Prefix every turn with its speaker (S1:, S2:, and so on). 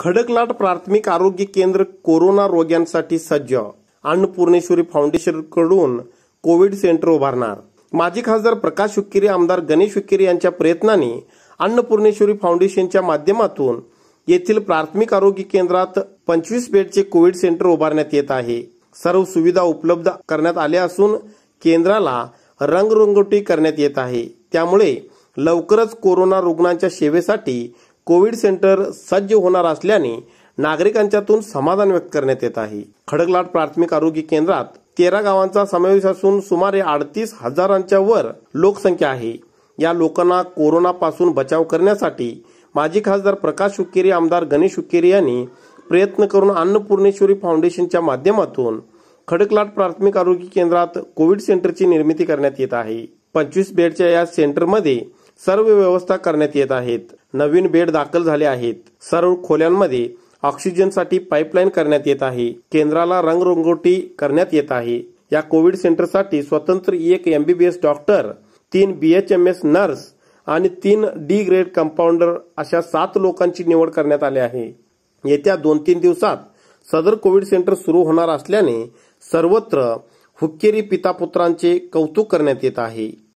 S1: खडकलाट प्राथमिक आरोग्य केंद्र कोरोना रोग्यांसाठी सज्ज अन्नपूर्णेश्वरी कडून कोविड सेंटर उभारणार माजी खासदार प्रकाश हुक्केरी आमदार गणेश हुक्केरी यांच्या प्रयत्नाने अन्नपूर्णेश्वरी फाउंडेशनच्या माध्यमातून येथील प्राथमिक आरोग्य केंद्रात पंचवीस बेडचे कोविड सेंटर उभारण्यात येत आहे सर्व सुविधा उपलब्ध करण्यात आल्या असून केंद्राला रंगरंगोटी करण्यात येत आहे त्यामुळे लवकरच कोरोना रुग्णांच्या सेवेसाठी कोविड सेंटर सज्ज होणार असल्याने नागरिकांच्यातून समाधान व्यक्त करण्यात येत आहे खडकलाट प्राथमिक आरोग्य केंद्रात तेरा गावांचा समावेश असून सुमारे अडतीस हजारांच्या वर लोकसंख्या आहे या लोकांना कोरोनापासून बचाव करण्यासाठी माजी खासदार प्रकाश हुक्केरी आमदार गणेश हुक्केरी यांनी प्रयत्न करून अन्नपूर्णेश्वरी फाउंडेशनच्या माध्यमातून खडकलाट प्राथमिक आरोग्य केंद्रात कोविड सेंटरची निर्मिती करण्यात येत आहे पंचवीस बेडच्या या सेंटरमध्ये सर्व व्यवस्था करण्यात येत आहेत नवीन बेड दाखल झाले आहेत सर्व खोल्यांमध्ये ऑक्सिजनसाठी पाईपलाईन करण्यात येत आहे केंद्राला रंगरंगोटी करण्यात येत आहे या कोविड सेंटरसाठी स्वतंत्र एक एमबीबीएस डॉक्टर तीन बीएचएमएस नर्स आणि तीन डी ग्रेड कंपाऊंडर अशा सात लोकांची निवड करण्यात आली आहे येत्या दोन तीन दिवसात सदर कोविड सेंटर सुरू होणार असल्याने सर्वत्र हुक्केरी पितापुत्रांचे कौतुक करण्यात येत आहे